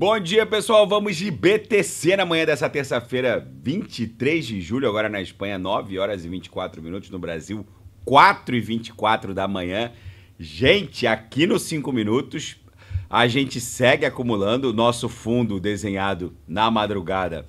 Bom dia, pessoal. Vamos de BTC na manhã dessa terça-feira, 23 de julho, agora na Espanha, 9 horas e 24 minutos, no Brasil, 4 e 24 da manhã. Gente, aqui nos 5 minutos, a gente segue acumulando. O nosso fundo desenhado na madrugada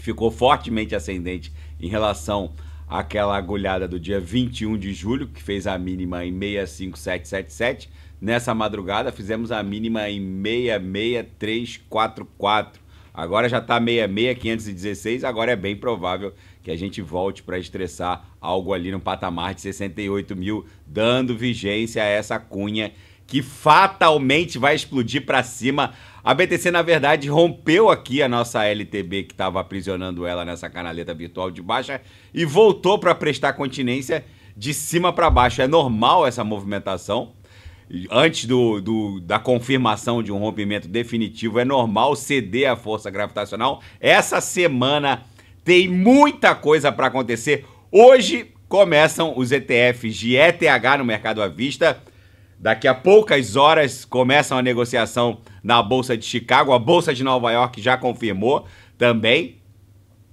ficou fortemente ascendente em relação àquela agulhada do dia 21 de julho, que fez a mínima em 65777 Nessa madrugada fizemos a mínima em 66344. Agora já está 66516, agora é bem provável que a gente volte para estressar algo ali no patamar de 68 mil, dando vigência a essa cunha que fatalmente vai explodir para cima. A BTC, na verdade, rompeu aqui a nossa LTB que estava aprisionando ela nessa canaleta virtual de baixa e voltou para prestar continência de cima para baixo. É normal essa movimentação antes do, do, da confirmação de um rompimento definitivo, é normal ceder a força gravitacional. Essa semana tem muita coisa para acontecer. Hoje começam os ETFs de ETH no mercado à vista. Daqui a poucas horas começam a negociação na Bolsa de Chicago. A Bolsa de Nova York já confirmou também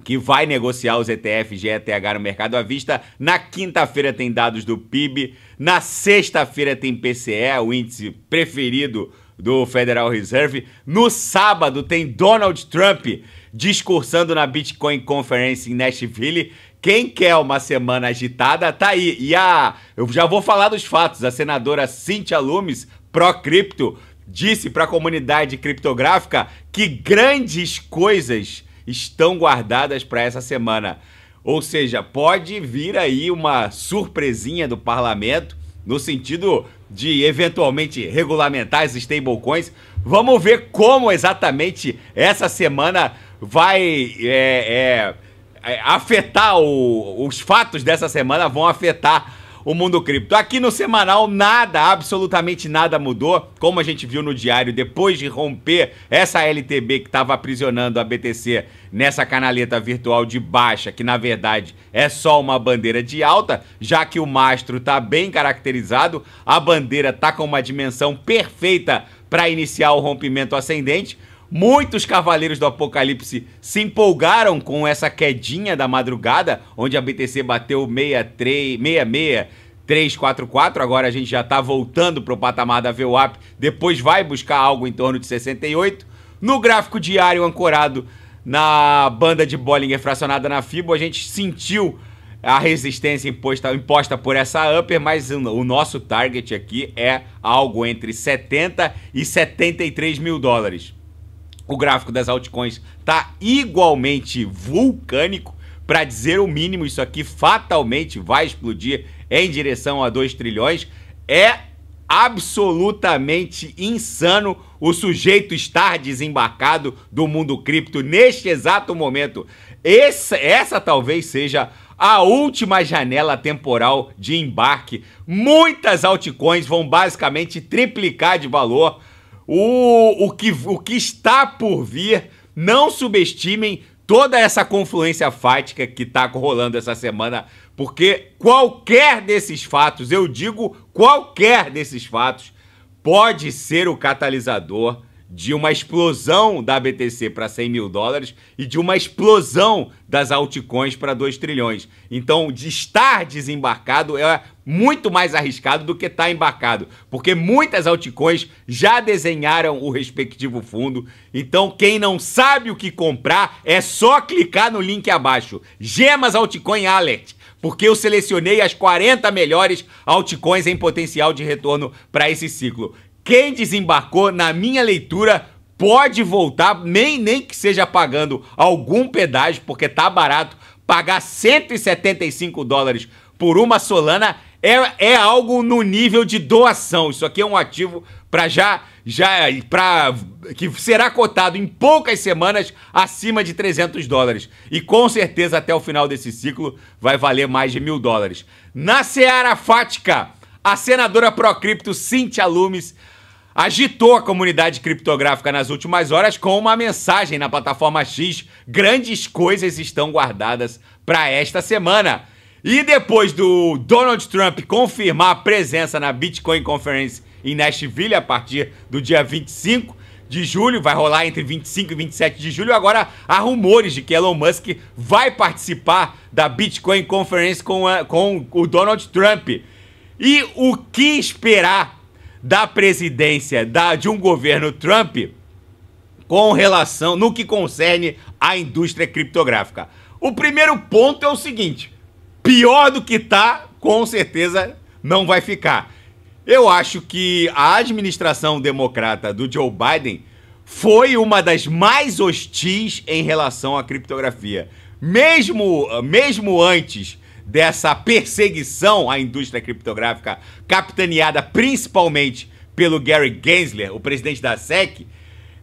que vai negociar os ETF GETH no mercado à vista. Na quinta-feira tem dados do PIB, na sexta-feira tem PCE, o índice preferido do Federal Reserve. No sábado tem Donald Trump discursando na Bitcoin Conference em Nashville. Quem quer uma semana agitada, tá aí. E a, eu já vou falar dos fatos. A senadora Cynthia Lumes, pró-cripto, disse para a comunidade criptográfica que grandes coisas estão guardadas para essa semana. Ou seja, pode vir aí uma surpresinha do parlamento no sentido de eventualmente regulamentar as stablecoins. Vamos ver como exatamente essa semana vai é, é, é afetar o, os fatos dessa semana vão afetar o mundo cripto. Aqui no semanal, nada, absolutamente nada mudou. Como a gente viu no diário, depois de romper essa LTB que estava aprisionando a BTC nessa canaleta virtual de baixa, que na verdade é só uma bandeira de alta, já que o mastro está bem caracterizado, a bandeira está com uma dimensão perfeita para iniciar o rompimento ascendente. Muitos cavaleiros do Apocalipse se empolgaram com essa quedinha da madrugada, onde a BTC bateu 63, agora a gente já está voltando para o patamar da VWAP, depois vai buscar algo em torno de 68. No gráfico diário ancorado na banda de Bollinger fracionada na FIBO, a gente sentiu a resistência imposta, imposta por essa upper, mas o nosso target aqui é algo entre 70 e 73 mil dólares. O gráfico das altcoins tá igualmente vulcânico. Para dizer o mínimo, isso aqui fatalmente vai explodir em direção a 2 trilhões. É absolutamente insano o sujeito estar desembarcado do mundo cripto neste exato momento. Essa, essa talvez seja a última janela temporal de embarque. Muitas altcoins vão basicamente triplicar de valor o, o, que, o que está por vir. Não subestimem toda essa confluência fática que está rolando essa semana, porque qualquer desses fatos, eu digo qualquer desses fatos, pode ser o catalisador de uma explosão da BTC para 100 mil dólares e de uma explosão das altcoins para 2 trilhões. Então, de estar desembarcado é muito mais arriscado do que estar tá embarcado, porque muitas altcoins já desenharam o respectivo fundo. Então, quem não sabe o que comprar, é só clicar no link abaixo. Gemas Altcoin Alert porque eu selecionei as 40 melhores altcoins em potencial de retorno para esse ciclo. Quem desembarcou, na minha leitura, pode voltar, nem, nem que seja pagando algum pedágio, porque tá barato. Pagar 175 dólares por uma Solana é, é algo no nível de doação. Isso aqui é um ativo para já já para que será cotado em poucas semanas acima de 300 dólares e com certeza até o final desse ciclo vai valer mais de mil dólares. Na Seara Fática, a senadora pró-cripto Cynthia Lumes agitou a comunidade criptográfica nas últimas horas com uma mensagem na plataforma X: grandes coisas estão guardadas para esta semana. E depois do Donald Trump confirmar a presença na Bitcoin Conference em Nashville a partir do dia 25, de julho, vai rolar entre 25 e 27 de julho. Agora há rumores de que Elon Musk vai participar da Bitcoin Conference com, a, com o Donald Trump. E o que esperar da presidência da, de um governo Trump com relação no que concerne à indústria criptográfica. O primeiro ponto é o seguinte: pior do que está, com certeza não vai ficar. Eu acho que a administração democrata do Joe Biden foi uma das mais hostis em relação à criptografia. Mesmo, mesmo antes dessa perseguição à indústria criptográfica, capitaneada principalmente pelo Gary Gensler, o presidente da SEC,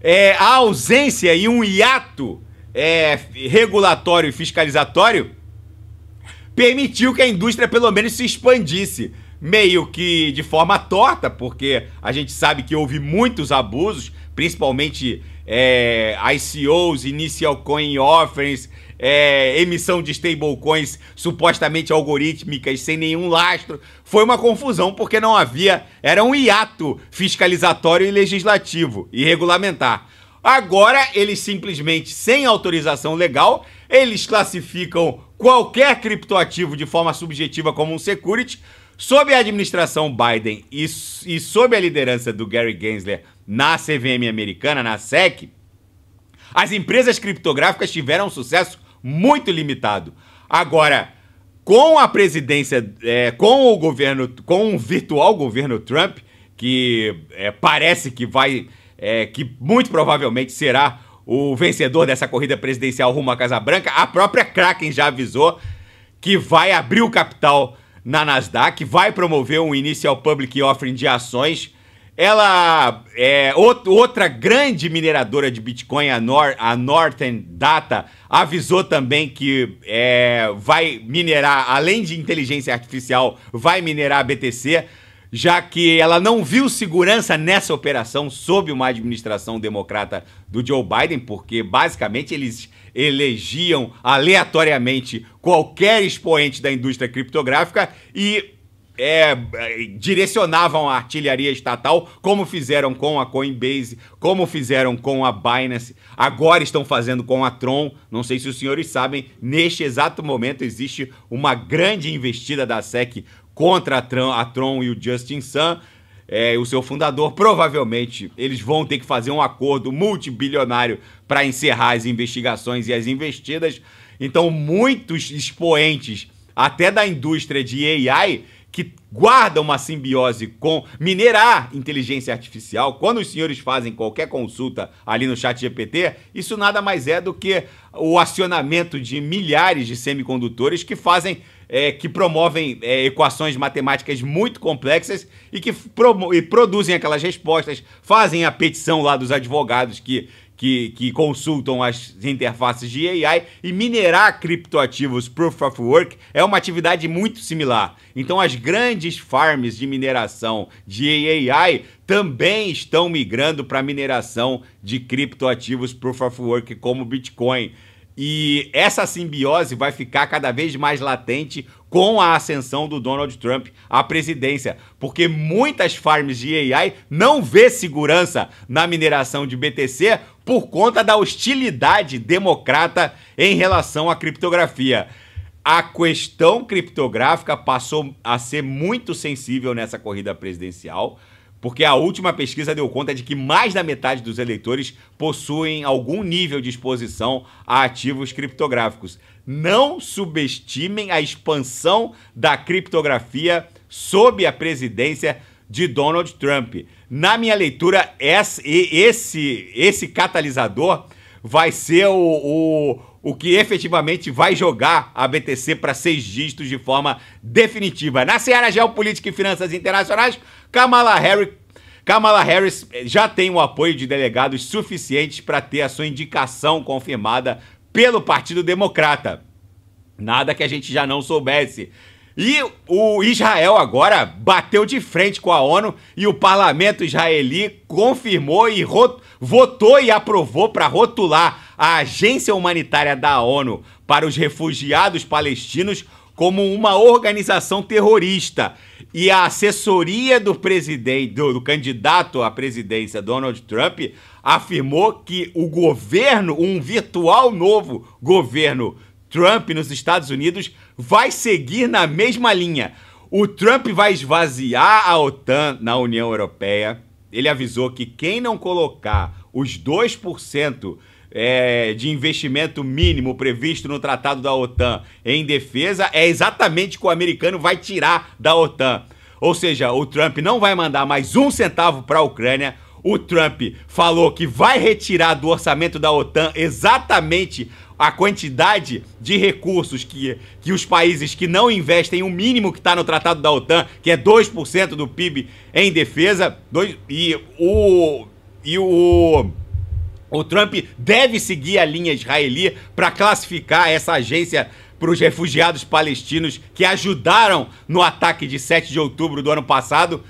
é, a ausência e um hiato é, regulatório e fiscalizatório permitiu que a indústria pelo menos se expandisse, meio que de forma torta, porque a gente sabe que houve muitos abusos, principalmente é, ICOs, Initial Coin Offerings, é, emissão de stablecoins supostamente algorítmicas sem nenhum lastro. Foi uma confusão porque não havia, era um hiato fiscalizatório e legislativo e regulamentar. Agora eles simplesmente, sem autorização legal, eles classificam qualquer criptoativo de forma subjetiva como um security, Sob a administração Biden e, e sob a liderança do Gary Gensler na CVM americana, na SEC, as empresas criptográficas tiveram um sucesso muito limitado. Agora, com a presidência, é, com o governo, com o virtual governo Trump, que é, parece que vai, é, que muito provavelmente será o vencedor dessa corrida presidencial rumo à Casa Branca, a própria Kraken já avisou que vai abrir o capital na Nasdaq, vai promover um initial public offering de ações. Ela é outra grande mineradora de Bitcoin, a, Nor, a Northern Data, avisou também que é, vai minerar, além de inteligência artificial, vai minerar BTC, já que ela não viu segurança nessa operação sob uma administração democrata do Joe Biden, porque basicamente eles elegiam aleatoriamente qualquer expoente da indústria criptográfica e é, direcionavam a artilharia estatal, como fizeram com a Coinbase, como fizeram com a Binance, agora estão fazendo com a Tron. Não sei se os senhores sabem, neste exato momento existe uma grande investida da SEC contra a Tron, a Tron e o Justin Sun é, o seu fundador, provavelmente eles vão ter que fazer um acordo multibilionário para encerrar as investigações e as investidas. Então, muitos expoentes, até da indústria de AI, que guarda uma simbiose com minerar inteligência artificial, quando os senhores fazem qualquer consulta ali no chat GPT, isso nada mais é do que o acionamento de milhares de semicondutores que fazem é, que promovem é, equações matemáticas muito complexas e que e produzem aquelas respostas, fazem a petição lá dos advogados que que, que consultam as interfaces de AI e minerar criptoativos Proof of Work é uma atividade muito similar. Então, as grandes farms de mineração de AI também estão migrando para mineração de criptoativos Proof of Work como Bitcoin. E essa simbiose vai ficar cada vez mais latente com a ascensão do Donald Trump à presidência, porque muitas farms de AI não vê segurança na mineração de BTC por conta da hostilidade democrata em relação à criptografia. A questão criptográfica passou a ser muito sensível nessa corrida presidencial porque a última pesquisa deu conta de que mais da metade dos eleitores possuem algum nível de exposição a ativos criptográficos. Não subestimem a expansão da criptografia sob a presidência de Donald Trump. Na minha leitura, esse, esse, esse catalisador vai ser o, o, o que efetivamente vai jogar a BTC para seis dígitos de forma definitiva. Na Seara Geopolítica e Finanças Internacionais, Kamala Harris Kamala Harris eh, já tem o apoio de delegados suficientes para ter a sua indicação confirmada pelo Partido Democrata. Nada que a gente já não soubesse. E o Israel agora bateu de frente com a ONU e o parlamento israeli confirmou e votou e aprovou para rotular a agência humanitária da ONU para os refugiados palestinos como uma organização terrorista. E a assessoria do presidente, do, do, candidato à presidência Donald Trump afirmou que o governo, um virtual novo governo Trump nos Estados Unidos vai seguir na mesma linha. O Trump vai esvaziar a OTAN na União Europeia. Ele avisou que quem não colocar os 2% é, de investimento mínimo previsto no Tratado da OTAN em defesa é exatamente o que o americano vai tirar da OTAN. Ou seja, o Trump não vai mandar mais um centavo para a Ucrânia. O Trump falou que vai retirar do orçamento da OTAN exatamente a quantidade de recursos que, que os países que não investem o mínimo que está no Tratado da OTAN, que é 2% do PIB em defesa, dois, e o. E o o Trump deve seguir a linha israeli para classificar essa agência para os refugiados palestinos que ajudaram no ataque de 7 de outubro do ano passado.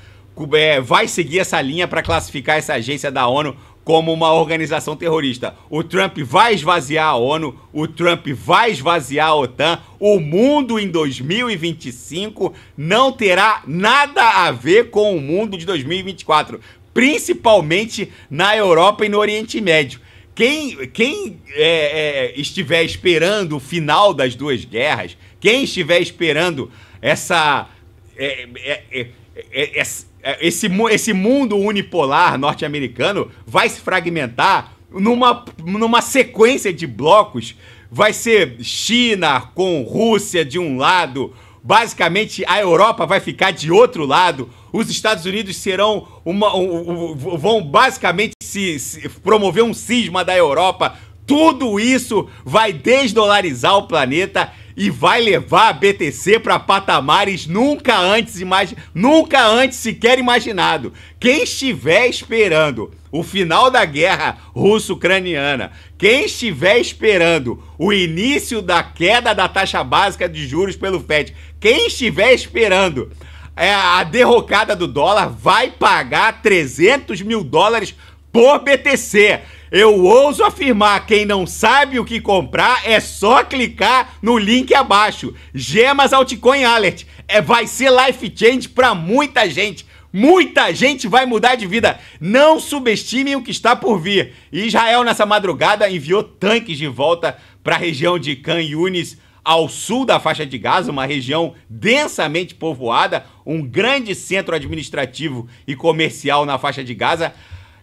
É, vai seguir essa linha para classificar essa agência da ONU como uma organização terrorista. O Trump vai esvaziar a ONU, o Trump vai esvaziar a OTAN. O mundo em 2025 não terá nada a ver com o mundo de 2024, principalmente na Europa e no Oriente Médio. Quem, quem é, é, estiver esperando o final das duas guerras, quem estiver esperando essa. É, é, é é, é, é, esse, esse mundo unipolar norte-americano vai se fragmentar numa, numa sequência de blocos. Vai ser China com Rússia de um lado, basicamente a Europa vai ficar de outro lado, os Estados Unidos serão uma. Um, um, vão basicamente se, se promover um cisma da Europa. Tudo isso vai desdolarizar o planeta e vai levar a BTC para patamares nunca antes, imagi nunca antes sequer imaginado. Quem estiver esperando o final da guerra russo-ucraniana, quem estiver esperando o início da queda da taxa básica de juros pelo FED, quem estiver esperando é, a derrocada do dólar vai pagar 300 mil dólares por BTC. Eu ouso afirmar, quem não sabe o que comprar é só clicar no link abaixo. Gemas Altcoin Alert. É, vai ser life change para muita gente. Muita gente vai mudar de vida. Não subestimem o que está por vir. Israel, nessa madrugada, enviou tanques de volta para a região de Khan Yunis, ao sul da faixa de Gaza, uma região densamente povoada, um grande centro administrativo e comercial na faixa de Gaza.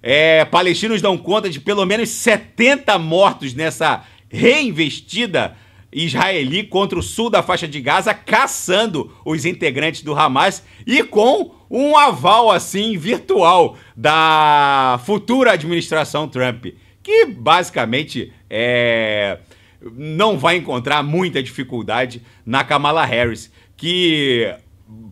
É, palestinos dão conta de pelo menos 70 mortos nessa reinvestida israeli contra o sul da faixa de Gaza, caçando os integrantes do Hamas e com um aval assim virtual da futura administração Trump, que basicamente é, não vai encontrar muita dificuldade na Kamala Harris, que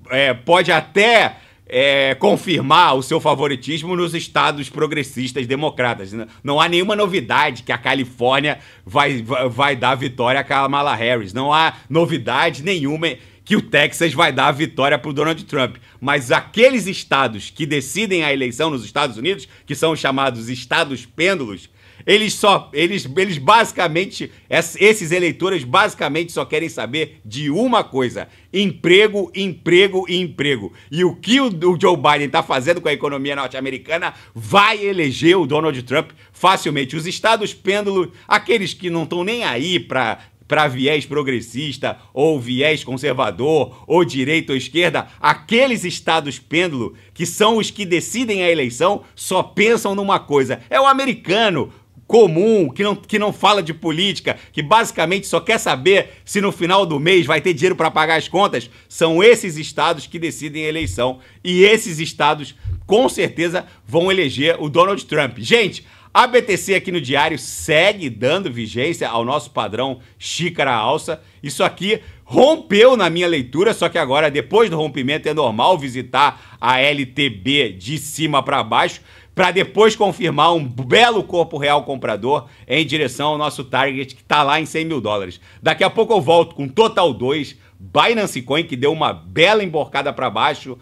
é, pode até é, confirmar o seu favoritismo nos estados progressistas democratas. Não há nenhuma novidade que a Califórnia vai, vai dar vitória a Kamala Harris. Não há novidade nenhuma que o Texas vai dar a vitória para o Donald Trump. Mas aqueles estados que decidem a eleição nos Estados Unidos, que são chamados estados pêndulos, eles só. Eles, eles basicamente. Esses eleitores basicamente só querem saber de uma coisa: emprego, emprego e emprego. E o que o, o Joe Biden está fazendo com a economia norte-americana vai eleger o Donald Trump facilmente. Os estados pêndulo, aqueles que não estão nem aí para para viés progressista ou viés conservador ou direita ou esquerda, aqueles estados pêndulo que são os que decidem a eleição só pensam numa coisa: é o americano, comum, que não, que não fala de política, que basicamente só quer saber se no final do mês vai ter dinheiro para pagar as contas, são esses estados que decidem a eleição. E esses estados, com certeza, vão eleger o Donald Trump. Gente, a BTC aqui no Diário segue dando vigência ao nosso padrão xícara alça. Isso aqui rompeu na minha leitura, só que agora, depois do rompimento, é normal visitar a LTB de cima para baixo para depois confirmar um belo corpo real comprador em direção ao nosso target que está lá em 100 mil dólares. Daqui a pouco eu volto com Total 2, Binance Coin que deu uma bela emborcada para baixo,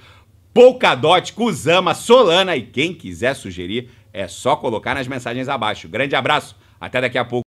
Polkadot, Kuzama, Solana e quem quiser sugerir é só colocar nas mensagens abaixo. Grande abraço, até daqui a pouco.